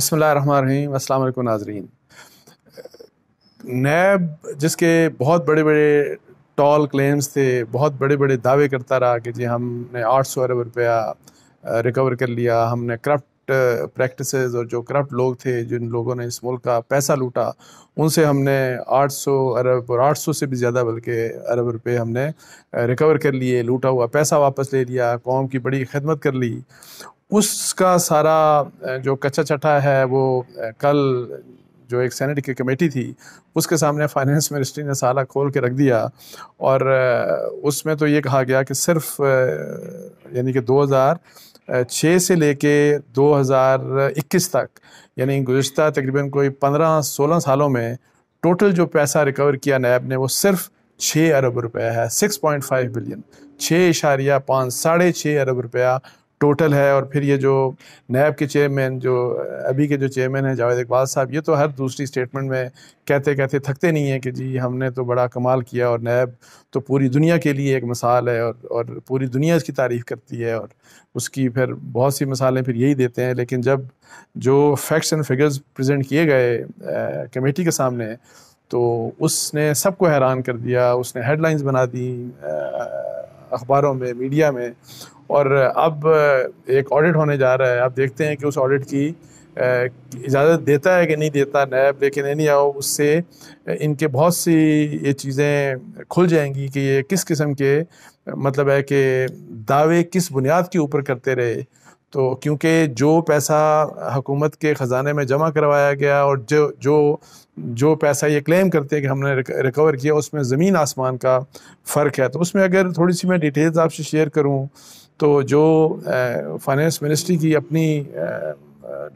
बसमिल अल्लाम नाजरीन नैब जिसके बहुत बड़े बड़े टॉल क्लेम्स थे बहुत बड़े बड़े दावे करता रहा कि जी हमने आठ सौ अरब रुपया रिकवर कर लिया हमने करप्ट प्रैक्टिसेस और जो करप्ट लोग थे जिन लोगों ने इस मुल्क का पैसा लूटा उनसे हमने 800 अरब और 800 से भी ज़्यादा बल्कि अरब रुपये हमने रिकवर कर लिए लूटा हुआ पैसा वापस ले लिया कौम की बड़ी खदमत कर ली उसका सारा जो कच्चा चटा है वो कल जो एक सेनेट की कमेटी थी उसके सामने फाइनेंस मिनिस्ट्री ने सारा खोल के रख दिया और उसमें तो ये कहा गया कि सिर्फ यानी कि 2006 से लेके 2021 तक यानी गुज्त तकरीबन कोई 15-16 सालों में टोटल जो पैसा रिकवर किया नैब ने वो सिर्फ छः अरब रुपया है 6.5 बिलियन छः इशारिया पाँच साढ़े छः अरब रुपया टोटल है और फिर ये जो नैब के चेयरमैन जो अभी के जो चेयरमैन हैं जावेद इकबाल साहब ये तो हर दूसरी स्टेटमेंट में कहते कहते थकते नहीं हैं कि जी हमने तो बड़ा कमाल किया और नैब तो पूरी दुनिया के लिए एक मिसाल है और और पूरी दुनिया इसकी तारीफ़ करती है और उसकी फिर बहुत सी मिसालें फिर यही देते हैं लेकिन जब जो फैक्ट्स एंड फिगर्स प्रजेंट किए गए कमेटी के सामने तो उसने सबको हैरान कर दिया उसने हेडलाइंस बना दी अखबारों में मीडिया में और अब एक ऑडिट होने जा रहा है आप देखते हैं कि उस ऑडिट की इजाज़त देता है कि नहीं देता नैब लेकिन एनी आओ उससे इनके बहुत सी ये चीज़ें खुल जाएंगी कि ये किस किस्म के मतलब है कि दावे किस बुनियाद के ऊपर करते रहे तो क्योंकि जो पैसा हुकूमत के ख़जाने में जमा करवाया गया और जो जो जो पैसा ये क्लेम करते हैं कि हमने रिकवर किया उसमें ज़मीन आसमान का फ़र्क है तो उसमें अगर थोड़ी सी मैं डिटेल्स आपसे शेयर करूँ तो जो फाइनेंस मिनिस्ट्री की अपनी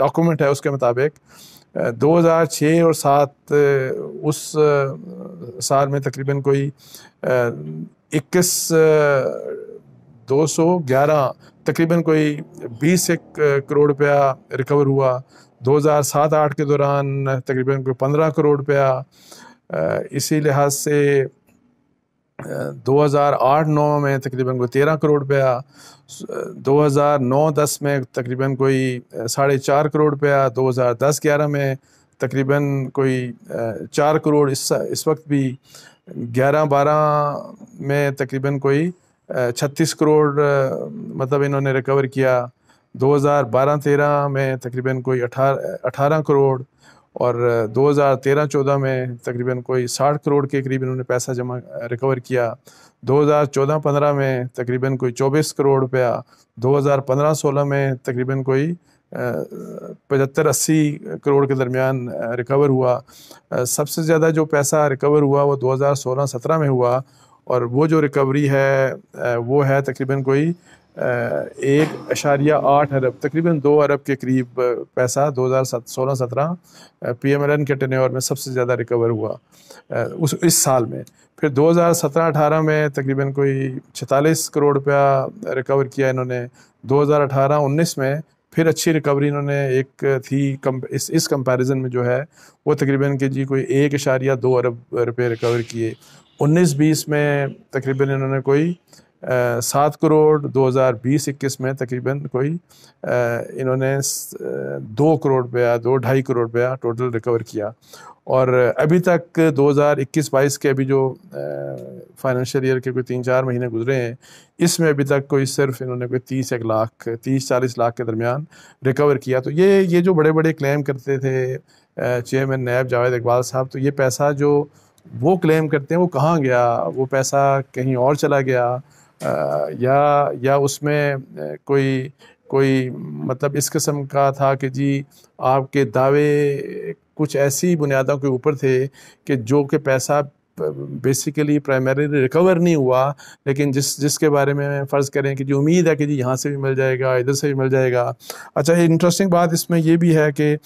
डॉक्यूमेंट है उसके मुताबिक 2006 और सात उस साल में तकरीबन कोई इक्कीस 211 तकरीबन कोई 20 एक करोड़ रुपया रिकवर हुआ 2007-8 के दौरान तकरीबन कोई 15 करोड़ रुपया इसी लिहाज से 2008-9 में तकरीबन कोई तेरह करोड़ रुपया 2009-10 में तकरीबन कोई साढ़े चार करोड़ रुपया 2010-11 में तकरीबन कोई चार करोड़ इस इस वक्त भी ग्यारह बारह में तकरीबन कोई छत्तीस करोड़ मतलब इन्होंने रिकवर किया 2012-13 में तकरीबन कोई अठारह अठारह करोड़ और 2013-14 में तकरीबन कोई 60 करोड़ के करीब इन्होंने पैसा जमा रिकवर किया 2014-15 में तकरीबन कोई 24 करोड़ रुपया 2015-16 में तकरीबन कोई पचहत्तर अस्सी करोड़ के दरमियान रिकवर हुआ सबसे ज़्यादा जो पैसा रिकवर हुआ वो 2016-17 में हुआ और वो जो रिकवरी है वो है तकरीबन कोई एक अशारिया आठ अरब तकरीबन दो अरब के करीब पैसा दो हज़ार सत सोलह सत्रह पी एम एल एन के टेन्योर में सबसे ज़्यादा रिकवर हुआ उस इस साल में फिर दो हज़ार सत्रह अठारह में तकरीबन कोई छतालीस करोड़ रुपया रिकवर किया इन्होंने दो हज़ार अठारह उन्नीस में फिर अच्छी रिकवरी इन्होंने एक थी कम इस इस कंपैरिजन में जो है वो तकरीबन के जी कोई एक इशारिया दो अरब रुपये रिकवर किए उन्नीस बीस में तकरीबन इन्होंने कोई सात करोड़ 2020-21 में तकरीबन कोई इन्होंने दो करोड़ रुपया दो ढाई करोड़ रुपया टोटल रिकवर किया और अभी तक 2021-22 के अभी जो फाइनेंशियल ईयर के कोई तीन चार महीने गुजरे हैं इसमें अभी तक कोई सिर्फ इन्होंने कोई तीस एक लाख तीस चालीस लाख के दरमियान रिकवर किया तो ये ये जो बड़े बड़े क्लेम करते थे चेयरमैन नायब जावेद इकबाल साहब तो ये पैसा जो वो क्लेम करते हैं वो कहाँ गया वो पैसा कहीं और चला गया या या उसमें कोई कोई मतलब इस किस्म का था कि जी आपके दावे कुछ ऐसी बुनियादों के ऊपर थे कि जो कि पैसा बेसिकली प्राइमरीली रिकवर नहीं हुआ लेकिन जिस जिसके बारे में फ़र्ज़ करें कि जी उम्मीद है कि जी यहाँ से भी मिल जाएगा इधर से भी मिल जाएगा अच्छा इंटरेस्टिंग बात इसमें यह भी है कि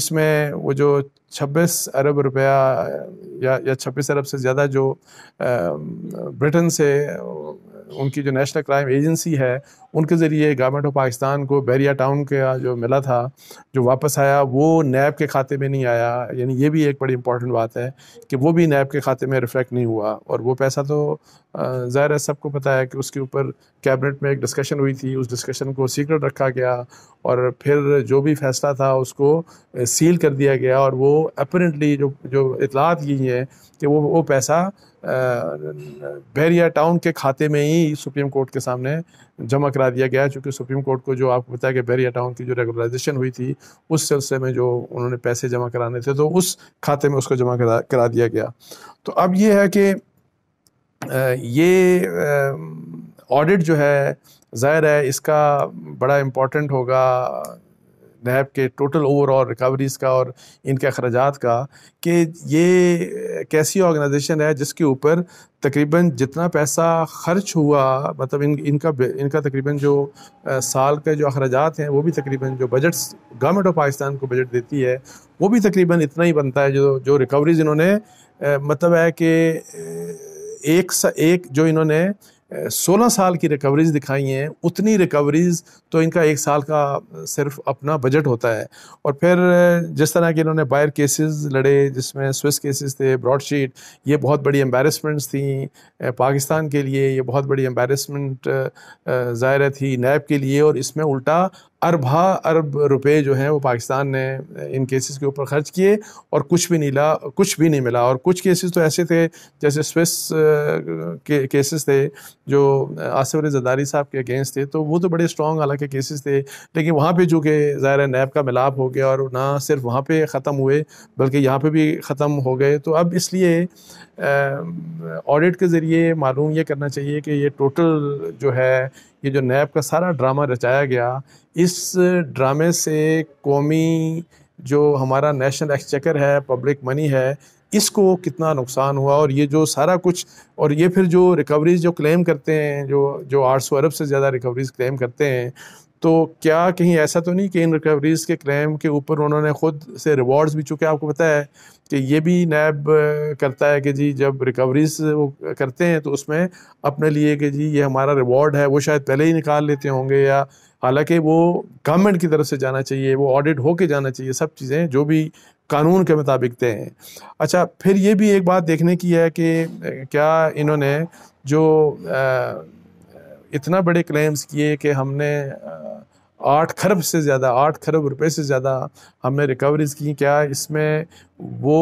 इसमें वो जो 26 अरब रुपया या या 26 अरब से ज़्यादा जो ब्रिटेन से उनकी जो नेशनल क्राइम एजेंसी है उनके ज़रिए गवर्नमेंट ऑफ पाकिस्तान को बैरिया टाउन का जो मिला था जो वापस आया वो नैब के खाते में नहीं आया यानी ये भी एक बड़ी इंपॉर्टेंट बात है कि वो भी नैब के खाते में रिफ्लेक्ट नहीं हुआ और वो पैसा तो ज़ाहिर है सबको पता है कि उसके ऊपर कैबिनेट में एक डिस्कशन हुई थी उस डिस्कशन को सीक्रेट रखा गया और फिर जो भी फैसला था उसको सील कर दिया गया और वो अपरेंटली जो जो इतलात गई हैं कि वो वो पैसा बैरिया टाउन के खाते में ही सुप्रीम कोर्ट के सामने जमा करा दिया गया चूँकि सुप्रीम कोर्ट को जो आपको बताया कि बैरिया टाउन की जो रेगुलराइजेशन हुई थी उस सिलसिले में जो उन्होंने पैसे जमा कराने थे तो उस खाते में उसको जमा करा करा दिया गया तो अब ये है कि ये ऑडिट जो है ज़ाहिर है इसका बड़ा इम्पोर्टेंट होगा नैब के टोटल ओवरऑल रिकवरीज़ का और इनके अखराज का कि ये कैसी ऑर्गेनाइजेशन है जिसके ऊपर तकरीबन जितना पैसा खर्च हुआ मतलब इन इनका इनका तकरीबन जो आ, साल के जो अखराज हैं वो भी तकरीबन जो बजट गवर्नमेंट ऑफ पाकिस्तान को बजट देती है वो भी तकरीबन इतना ही बनता है जो जो रिकवरीज इन्होंने मतलब है कि एक सा एक जो इन्होंने सोलह साल की रिकवरीज दिखाई हैं उतनी रिकवरीज तो इनका एक साल का सिर्फ अपना बजट होता है और फिर जिस तरह के इन्होंने बायर केसेस लड़े जिसमें स्विस केसेस थे ब्रॉडशीट ये बहुत बड़ी एम्बेरसमेंट्स थी पाकिस्तान के लिए ये बहुत बड़ी एम्बेरसमेंट ज़ाहिर थी नैब के लिए और इसमें उल्टा अरबा अरब रुपए जो हैं वो पाकिस्तान ने इन केसेस के ऊपर खर्च किए और कुछ भी नहीं ला कुछ भी नहीं मिला और कुछ केसेस तो ऐसे थे जैसे स्विस के केसेस थे जो आसिफ अली जदारी साहब के अगेंस्ट थे तो वो तो बड़े स्ट्रॉन्ग हालांकि केसेस थे लेकिन वहाँ पे जो कि ज़ाहिर नैब का मिलाप हो गया और ना सिर्फ वहाँ पर ख़त्म हुए बल्कि यहाँ पर भी ख़त्म हो गए तो अब इसलिए ऑडिट के ज़रिए मालूम ये करना चाहिए कि ये टोटल जो है ये जो नैब का सारा ड्रामा रचाया गया इस ड्रामे से कौमी जो हमारा नेशनल एक्सचेकर है पब्लिक मनी है इसको कितना नुकसान हुआ और ये जो सारा कुछ और ये फिर जो रिकवरीज जो क्लेम करते हैं जो जो 800 अरब से ज़्यादा रिकवरीज क्लेम करते हैं तो क्या कहीं ऐसा तो नहीं कि इन रिकवरीज़ के क्लेम के ऊपर उन्होंने ख़ुद से रिवॉर्ड्स भी चूँकि आपको पता है कि ये भी नैब करता है कि जी जब रिकवरीज वो करते हैं तो उसमें अपने लिए कि जी ये हमारा रिवॉर्ड है वो शायद पहले ही निकाल लेते होंगे या हालांकि वो गवर्नमेंट की तरफ से जाना चाहिए वो ऑडिट होके जाना चाहिए सब चीज़ें जो भी कानून के मुताबिक तय हैं अच्छा फिर ये भी एक बात देखने की है कि क्या इन्होंने जो आ, इतना बड़े क्लेम्स किए कि हमने आठ खरब से ज़्यादा आठ खरब रुपए से ज़्यादा हमने रिकवरीज की क्या इसमें वो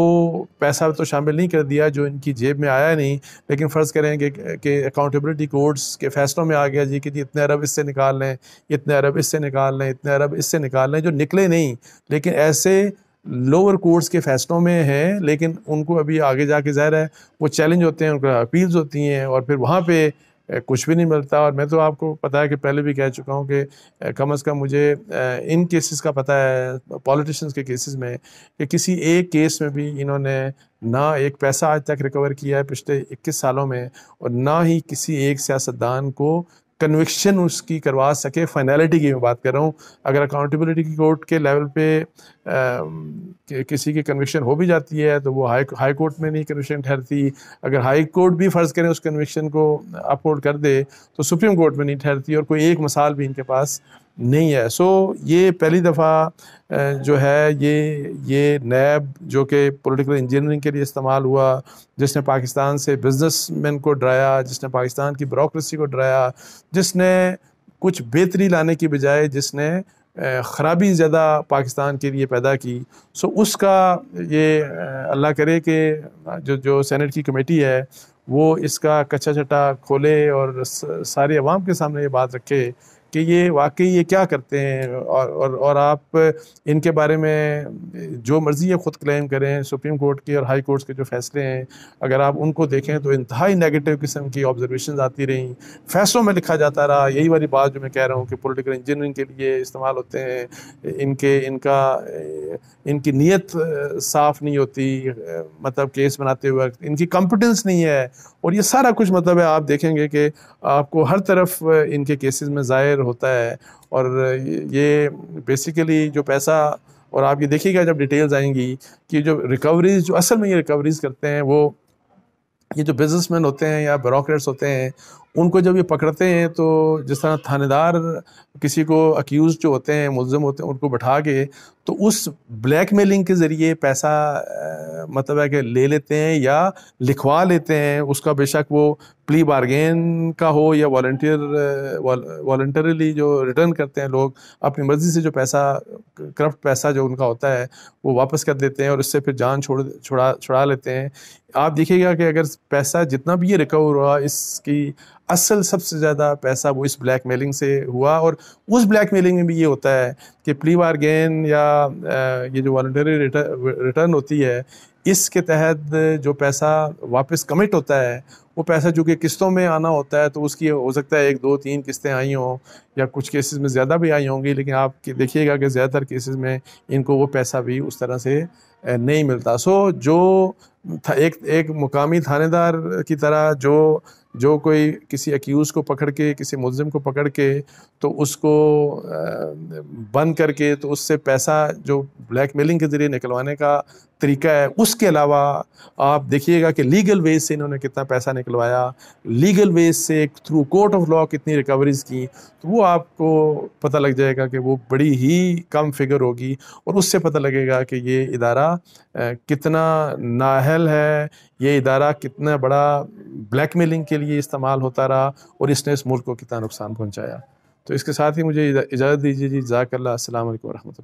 पैसा तो शामिल नहीं कर दिया जो इनकी जेब में आया नहीं लेकिन फ़र्ज़ करें कि अकाउंटेबिलिटी कोर्ट्स के फैसलों में आ गया जी कि जी इतने अरब इससे निकाल लें इतने अरब इससे निकाल लें इतने अरब इससे निकाल लें जो निकले नहीं लेकिन ऐसे लोअर कोर्ट्स के फैसलों में है लेकिन उनको अभी आगे जाके ज़ाहिर है वो चैलेंज होते हैं उनका अपील्स होती हैं और फिर वहाँ पर कुछ भी नहीं मिलता और मैं तो आपको पता है कि पहले भी कह चुका हूँ कि कम अज़ कम मुझे इन केसेस का पता है पॉलिटिशियंस के केसेस में कि किसी एक केस में भी इन्होंने ना एक पैसा आज तक रिकवर किया है पिछले 21 सालों में और ना ही किसी एक सियासतदान को कन्विक्शन उसकी करवा सके फाइनलिटी की मैं बात कर रहा हूँ अगर अकाउंटेबिलिटी की कोर्ट के लेवल पे आ, कि, किसी की कन्विक्शन हो भी जाती है तो वो हाई हाई कोर्ट में नहीं कन्विक्शन ठहरती अगर हाई कोर्ट भी फ़र्ज़ करें उस कन्विक्शन को अपलोड कर दे तो सुप्रीम कोर्ट में नहीं ठहरती और कोई एक मसाल भी इनके पास नहीं है सो ये पहली दफ़ा जो है ये ये नैब जो कि पॉलिटिकल इंजीनियरिंग के लिए इस्तेमाल हुआ जिसने पाकिस्तान से बिजनेसमैन को डराया जिसने पाकिस्तान की ब्रोक्रेसी को डराया जिसने कुछ बेहतरी लाने की बजाय जिसने ख़राबी ज़्यादा पाकिस्तान के लिए पैदा की सो उसका ये अल्लाह करे कि जो जो सेनेट की कमेटी है वो इसका कच्चा चट्टा खोले और सारे आवाम के सामने ये बात रखे कि ये वाकई ये क्या करते हैं और और और आप इनके बारे में जो मर्ज़ी है ख़ुद क्लेम करें सुप्रीम कोर्ट के और हाई कोर्ट्स के जो फैसले हैं अगर आप उनको देखें तो इंतहाई नेगेटिव किस्म की ऑब्जर्वेशन आती रहीं फैसलों में लिखा जाता रहा यही वाली बात जो मैं कह रहा हूँ कि पोलिटिकल इंजीनियरिंग के लिए इस्तेमाल होते हैं इनके इनका इनकी नीयत साफ़ नहीं होती मतलब केस बनाते वक्त इनकी कॉम्पिटेंस नहीं है और ये सारा कुछ मतलब है आप देखेंगे कि आपको हर तरफ इनके केसेस में ज़ाहिर होता है और ये बेसिकली जो पैसा और आप ये देखिएगा जब डिटेल्स आएंगी कि जो रिकवरीज जो असल में ये रिकवरीज करते हैं वो ये जो बिजनेसमैन होते हैं या ब्रोकरेट्स होते हैं उनको जब ये पकड़ते हैं तो जिस तरह थानेदार किसी को अक्यूज़ जो होते हैं मुलजम होते हैं उनको बैठा के तो उस ब्लैक मेलिंग के ज़रिए पैसा मतलब है कि ले लेते हैं या लिखवा लेते हैं उसका बेशक वो प्ली बारगेन का हो या वॉल्टियर वॉल्टरली जो रिटर्न करते हैं लोग अपनी मर्ज़ी से जो पैसा करप्ट पैसा जो उनका होता है वो वापस कर देते हैं और इससे फिर जान छोड़ छुड़ा छुड़ा लेते हैं आप देखिएगा कि अगर पैसा जितना भी ये रिकवर हुआ इसकी असल सबसे ज़्यादा पैसा वो इस ब्लैक मेलिंग से हुआ और उस ब्लैक मेलिंग में भी ये होता है कि प्ली बार गेन या ये जो वॉल्टरी रिटर्न होती है इसके तहत जो पैसा वापस कमिट होता है वो पैसा जो कि किस्तों में आना होता है तो उसकी हो सकता है एक दो तीन किस्तें आई हों या कुछ केसेस में ज़्यादा भी आई होंगी लेकिन आप देखिएगा कि ज़्यादातर केसेस में इनको वो पैसा भी उस तरह से नहीं मिलता सो जो एक एक मुकामी थानेदार की तरह जो जो कोई किसी एक्यूज़ को पकड़ के किसी मुलजिम को पकड़ के तो उसको बंद करके तो उससे पैसा जो ब्लैक मेलिंग के ज़रिए निकलवाने का तरीका है उसके अलावा आप देखिएगा कि लीगल वेज से इन्होंने कितना पैसा निकलवाया लीगल वेज से थ्रू कोर्ट ऑफ लॉ कितनी रिकवरीज की तो वो आपको पता लग जाएगा कि वो बड़ी ही कम फिगर होगी और उससे पता लगेगा कि ये इदारा कितना नाहल है ये इदारा कितना बड़ा ब्लैक मेलिंग के लिए इस्तेमाल होता रहा और इसने इस मुल्क को कितना नुकसान पहुँचाया तो इसके साथ ही मुझे इजाज़त दीजिए जी जाकल्ला असल वरह